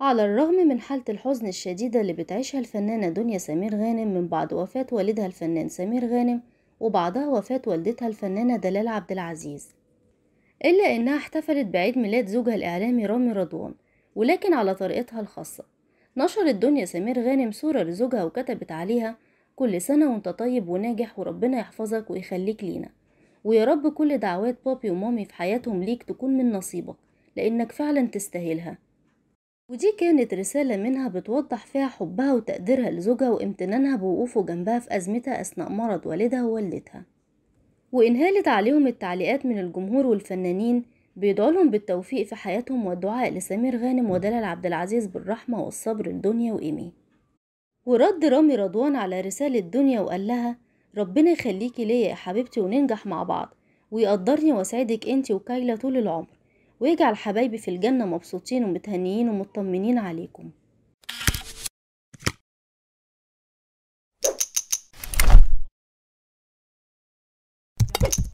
على الرغم من حالة الحزن الشديدة اللي بتعيشها الفنانة دنيا سمير غانم من بعد وفاة والدها الفنان سمير غانم وبعدها وفاة والدتها الفنانة دلال عبد العزيز إلا إنها احتفلت بعيد ميلاد زوجها الإعلامي رامي رضوان ولكن على طريقتها الخاصة نشرت دنيا سمير غانم صورة لزوجها وكتبت عليها كل سنة وانت طيب وناجح وربنا يحفظك ويخليك لينا ويا رب كل دعوات بابي ومامي في حياتهم ليك تكون من نصيبك لأنك فعلا تستاهلها ودي كانت رسالة منها بتوضح فيها حبها وتقديرها لزوجها وامتنانها بوقوفه جنبها في أزمتها أثناء مرض والدها ووالدتها وإنهالت عليهم التعليقات من الجمهور والفنانين بيدعولهم لهم بالتوفيق في حياتهم والدعاء لسمير غانم ودلال عبد العزيز بالرحمة والصبر لدنيا وإيمي ورد رامي رضوان على رسالة دنيا وقال لها ربنا يخليكي ليا يا حبيبتي وننجح مع بعض ويقدرني واسعدك انتي وكايلا طول العمر ويجعل حبايبي في الجنة مبسوطين ومتهنيين ومطمنين عليكم